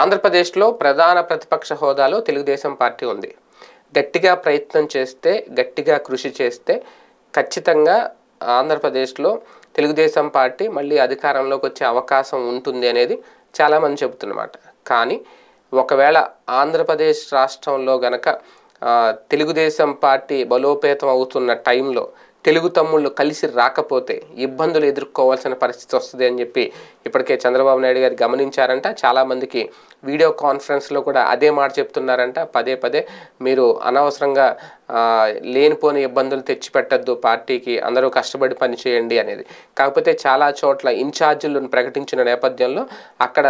ఆంధ్రప్రదేశ్లో ప్రధాన ప్రతిపక్ష హోదాలో తెలుగుదేశం పార్టీ ఉంది గట్టిగా ప్రయత్నం చేస్తే గట్టిగా కృషి చేస్తే ఖచ్చితంగా ఆంధ్రప్రదేశ్లో తెలుగుదేశం పార్టీ మళ్ళీ అధికారంలోకి వచ్చే అవకాశం ఉంటుంది అనేది చాలామంది చెబుతున్నమాట కానీ ఒకవేళ ఆంధ్రప్రదేశ్ రాష్ట్రంలో గనక తెలుగుదేశం పార్టీ బలోపేతం అవుతున్న టైంలో తెలుగు తమ్ముళ్ళు కలిసి రాకపోతే ఇబ్బందులు ఎదుర్కోవాల్సిన పరిస్థితి వస్తుంది అని చెప్పి ఇప్పటికే చంద్రబాబు నాయుడు గారు గమనించారంట చాలామందికి వీడియో కాన్ఫరెన్స్లో కూడా అదే మాట చెప్తున్నారంట పదే పదే మీరు అనవసరంగా లేనిపోని ఇబ్బందులు తెచ్చిపెట్టద్దు పార్టీకి అందరూ కష్టపడి పనిచేయండి అనేది కాకపోతే చాలా చోట్ల ఇన్ఛార్జీలు ప్రకటించిన నేపథ్యంలో అక్కడ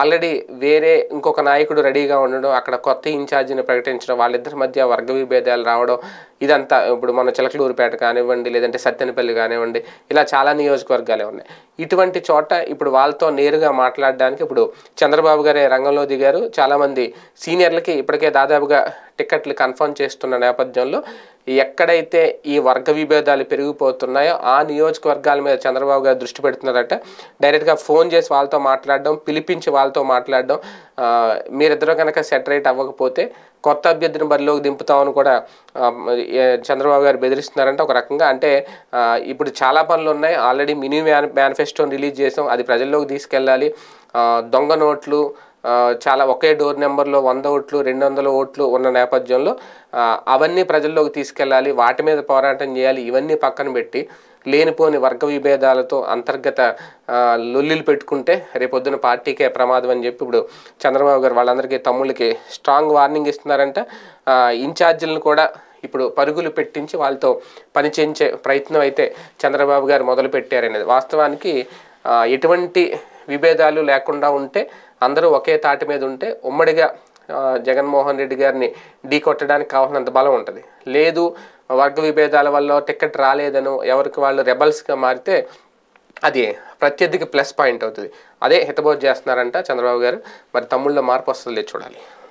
ఆల్రెడీ వేరే ఇంకొక నాయకుడు రెడీగా ఉండడం అక్కడ కొత్త ఇన్ఛార్జిని ప్రకటించడం వాళ్ళిద్దరి మధ్య వర్గ విభేదాలు రావడం ఇదంతా ఇప్పుడు మన చిలకలూరుపేట కానివ్వండి లేదంటే సత్యనపల్లి కానివ్వండి ఇలా చాలా నియోజకవర్గాలే ఉన్నాయి ఇటువంటి చోట ఇప్పుడు వాళ్ళతో నేరుగా మాట్లాడడానికి ఇప్పుడు చంద్రబాబు గారే రంగ రంగంలో దిగారు చాలామంది సీనియర్లకి ఇప్పటికే దాదాపుగా టికెట్లు కన్ఫర్మ్ చేస్తున్న నేపథ్యంలో ఎక్కడైతే ఈ వర్గ విభేదాలు పెరిగిపోతున్నాయో ఆ నియోజకవర్గాల మీద చంద్రబాబు గారు దృష్టి పెడుతున్నారట డైరెక్ట్గా ఫోన్ చేసి వాళ్ళతో మాట్లాడడం పిలిపించి వాళ్ళతో మాట్లాడడం మీరిద్దరూ కనుక సెటరేట్ అవ్వకపోతే కొత్త అభ్యర్థిని బరిలోకి దింపుతామని కూడా చంద్రబాబు గారు బెదిరిస్తున్నారంటే ఒక రకంగా అంటే ఇప్పుడు చాలా పనులు ఉన్నాయి ఆల్రెడీ మినీ మేనిఫెస్టోని రిలీజ్ చేసాం అది ప్రజల్లోకి తీసుకెళ్ళాలి దొంగ నోట్లు చాలా ఒకే డోర్ నెంబర్లో వంద ఓట్లు రెండు వందల ఓట్లు ఉన్న నేపథ్యంలో అవన్నీ ప్రజల్లోకి తీసుకెళ్ళాలి వాటి మీద పోరాటం చేయాలి ఇవన్నీ పక్కన పెట్టి లేనిపోని వర్గ విభేదాలతో అంతర్గత లొల్లిలు పెట్టుకుంటే రేపొద్దున పార్టీకే ప్రమాదం అని చెప్పి ఇప్పుడు చంద్రబాబు గారు వాళ్ళందరికీ తమ్ముళ్ళకి స్ట్రాంగ్ వార్నింగ్ ఇస్తున్నారంటే ఇన్ఛార్జీలను కూడా ఇప్పుడు పరుగులు పెట్టించి వాళ్ళతో పనిచేయించే ప్రయత్నం అయితే చంద్రబాబు గారు మొదలుపెట్టారనేది వాస్తవానికి ఎటువంటి విభేదాలు లేకుండా ఉంటే అందరూ ఒకే తాటి మీద ఉంటే ఉమ్మడిగా జగన్మోహన్ రెడ్డి గారిని ఢీ కొట్టడానికి కావాల్సినంత బలం ఉంటుంది లేదు వర్గ విభేదాల వల్ల టికెట్ రాలేదను ఎవరికి వాళ్ళు రెబల్స్గా మారితే అది ప్రత్యర్థికి ప్లస్ పాయింట్ అవుతుంది అదే హితబోధ చేస్తున్నారంట చంద్రబాబు గారు మరి తమ్ముళ్ళ మార్పు వస్తుంది చూడాలి